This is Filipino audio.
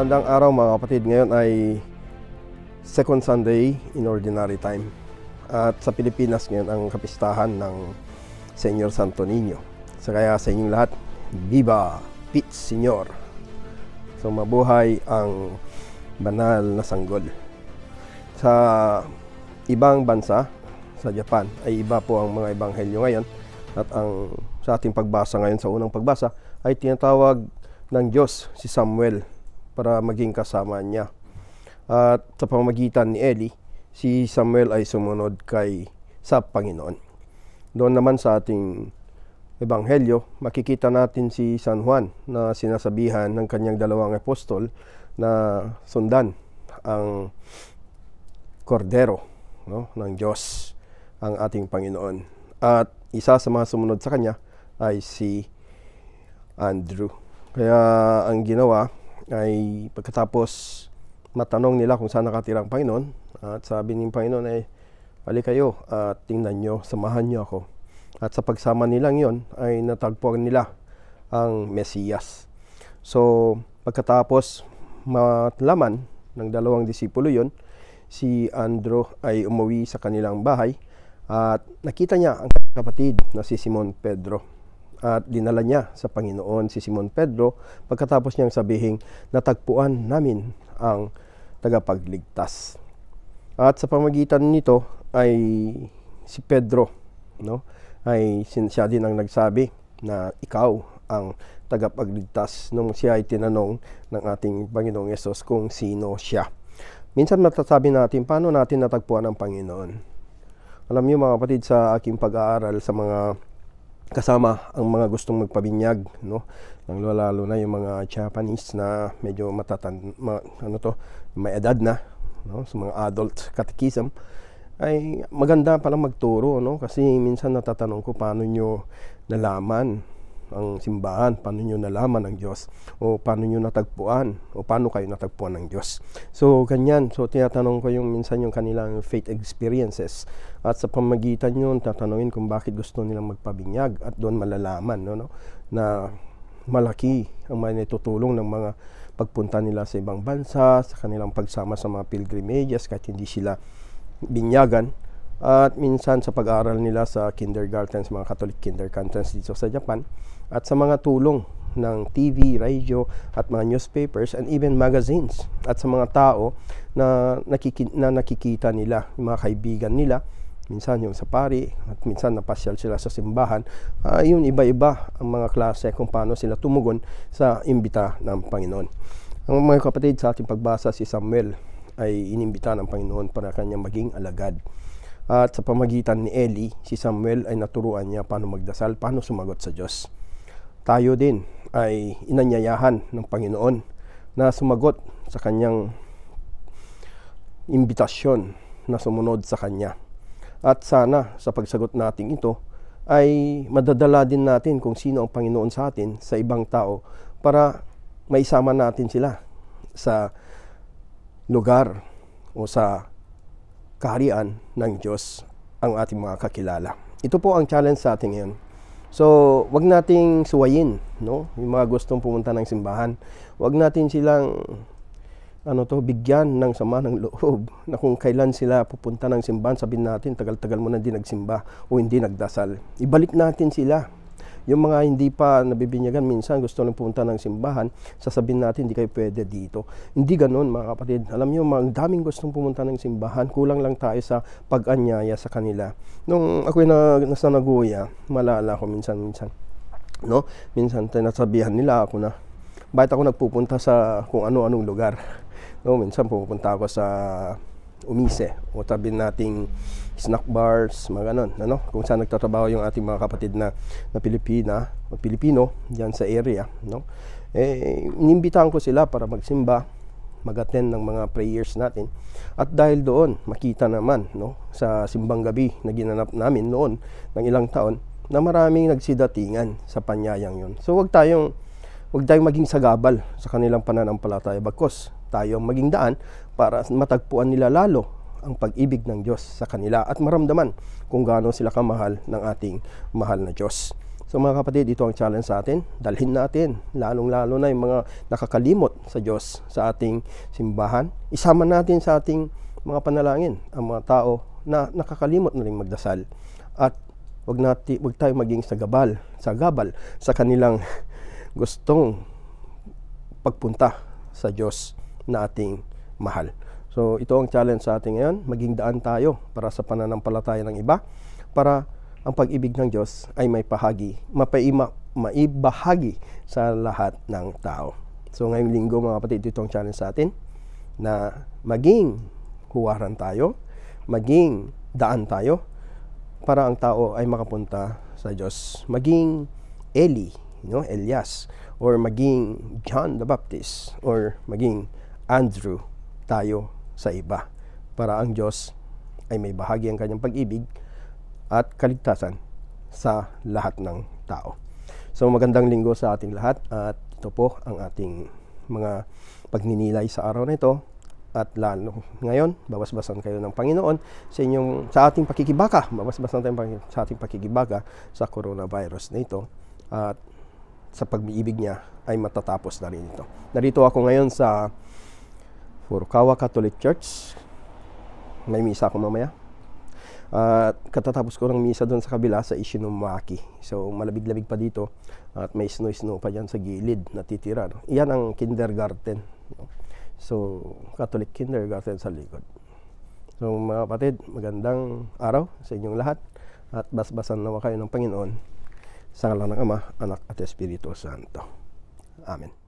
Magandang araw mga kapatid. Ngayon ay second Sunday in ordinary time. At sa Pilipinas ngayon ang kapistahan ng Senyor Santo Niño. So kaya sa inyong lahat, Viva Pit Senyor! So mabuhay ang banal na sanggol. Sa ibang bansa, sa Japan, ay iba po ang mga ebanghelyo ngayon. At ang sa ating pagbasa ngayon, sa unang pagbasa, ay tinatawag ng Diyos si Samuel para maging kasama niya. At sa pamamagitan ni Eli, si Samuel ay sumunod kay sa Panginoon. Doon naman sa ating Ebanghelyo, makikita natin si San Juan na sinasabihan ng kanyang dalawang apostol na sundan ang kordero no, ng Diyos, ang ating Panginoon. At isa sa mga sumunod sa kanya ay si Andrew. Kaya ang ginawa ay pagkatapos matanong nila kung saan nakatira ang Panginoon at sabi ng Panginoon ay eh, ali kayo at tingnan nyo, samahan nyo ako. At sa pagsama nilang yon ay natagpuan nila ang Mesiyas. So pagkatapos matlaman ng dalawang disipulo yon si Andrew ay umuwi sa kanilang bahay at nakita niya ang kapatid na si Simon Pedro at dinala niya sa Panginoon si Simon Pedro pagkatapos niyang sabihing natagpuan namin ang tagapagligtas. At sa pamagitan nito ay si Pedro no ay siya din ang nagsabi na ikaw ang tagapagligtas nung siya ay tinanong ng ating Panginoong Yesus kung sino siya. Minsan matasabi natin, paano natin natagpuan ang Panginoon? Alam niyo mga kapatid, sa aking pag-aaral sa mga kasama ang mga gustong magpabinyag no lalo lalo na yung mga Japanese na medyo matatan ma, ano to may edad na no sa mga adult catechism ay maganda pala magturo no kasi minsan natatanong ko paano nyo nalaman ang simbahan, paano nyo nalaman ang Diyos, o paano nyo natagpuan, o paano kayo natagpuan ng Diyos. So, ganyan. So, tinatanong ko yung minsan yung kanilang faith experiences. At sa pamagitan yun, tatanungin kung bakit gusto nilang magpabinyag at doon malalaman no, no, na malaki ang may natutulong ng mga pagpunta nila sa ibang bansa, sa kanilang pagsama sa mga pilgrimages kahit hindi sila binyagan at minsan sa pag-aaral nila sa kindergartens, mga Catholic kindergartens dito sa Japan at sa mga tulong ng TV, radio at mga newspapers and even magazines at sa mga tao na, nakiki- na nakikita nila, mga kaibigan nila minsan yung sa pari at minsan napasyal sila sa simbahan uh, yun iba-iba ang mga klase kung paano sila tumugon sa imbita ng Panginoon ang mga kapatid sa ating pagbasa si Samuel ay inimbita ng Panginoon para kanya maging alagad at sa pamagitan ni Eli, si Samuel ay naturuan niya paano magdasal, paano sumagot sa Diyos. Tayo din ay inanyayahan ng Panginoon na sumagot sa kanyang imbitasyon na sumunod sa kanya. At sana sa pagsagot natin ito ay madadala din natin kung sino ang Panginoon sa atin sa ibang tao para maisama natin sila sa lugar o sa kaharian ng Diyos ang ating mga kakilala. Ito po ang challenge sa atin ngayon. So, wag nating suwayin, no? Yung mga gustong pumunta ng simbahan, wag natin silang ano to, bigyan ng sama ng loob na kung kailan sila pupunta ng simbahan, sabihin natin, tagal-tagal mo na hindi nagsimba o hindi nagdasal. Ibalik natin sila yung mga hindi pa nabibinyagan, minsan gusto lang pumunta ng simbahan, sasabihin natin, hindi kayo pwede dito. Hindi ganoon mga kapatid. Alam niyo, ang daming gustong pumunta ng simbahan, kulang lang tayo sa pag-anyaya sa kanila. Nung ako na, nasa Nagoya, malala ko minsan-minsan. No? Minsan tinasabihan nila ako na, bakit ako nagpupunta sa kung ano-anong lugar. No, minsan pupunta ako sa umise o tabi nating snack bars, mga ganun, ano? Kung saan nagtatrabaho yung ating mga kapatid na, na Pilipina o Pilipino diyan sa area, no? Eh, inimbitahan ko sila para magsimba, mag-attend ng mga prayers natin. At dahil doon, makita naman, no? Sa simbang gabi na ginanap namin noon ng ilang taon, na maraming nagsidatingan sa panyayang yun. So, wag tayong, wag tayong maging sagabal sa kanilang pananampalataya. Bagkos, tayo maging daan para matagpuan nila lalo ang pag-ibig ng Diyos sa kanila at maramdaman kung gaano sila kamahal ng ating mahal na Diyos. So mga kapatid, ito ang challenge sa atin. Dalhin natin, lalong-lalo na yung mga nakakalimot sa Diyos sa ating simbahan. Isama natin sa ating mga panalangin ang mga tao na nakakalimot na rin magdasal. At wag, natin, wag tayo maging sagabal, sagabal sa kanilang gustong pagpunta sa Diyos na ating mahal. So ito ang challenge sa atin ngayon, maging daan tayo para sa pananampalataya ng iba para ang pag-ibig ng Diyos ay may pahagi, mapaima, maibahagi sa lahat ng tao. So ngayong linggo mga kapatid, ito ang challenge sa atin na maging huwaran tayo, maging daan tayo para ang tao ay makapunta sa Diyos. Maging Eli, you know, Elias, or maging John the Baptist, or maging Andrew tayo sa iba para ang Diyos ay may bahagi ang kanyang pag-ibig at kaligtasan sa lahat ng tao. So magandang linggo sa ating lahat at ito po ang ating mga pagninilay sa araw na ito at lalo ngayon babasbasan kayo ng Panginoon sa inyong sa ating pakikibaka babasbasan tayo sa ating pakikibaka sa coronavirus na ito at sa pag-ibig niya ay matatapos na rin ito. Narito ako ngayon sa Furukawa Catholic Church. May misa ako mamaya. At uh, katatapos ko ng misa doon sa kabila sa Ishinomaki. So malabig-labig pa dito at may snow-snow pa dyan sa gilid na titira. Iyan ang kindergarten. So Catholic kindergarten sa likod. So mga kapatid, magandang araw sa inyong lahat at basbasan nawa kayo ng Panginoon sa ngalan ng Ama, Anak at Espiritu Santo. Amen.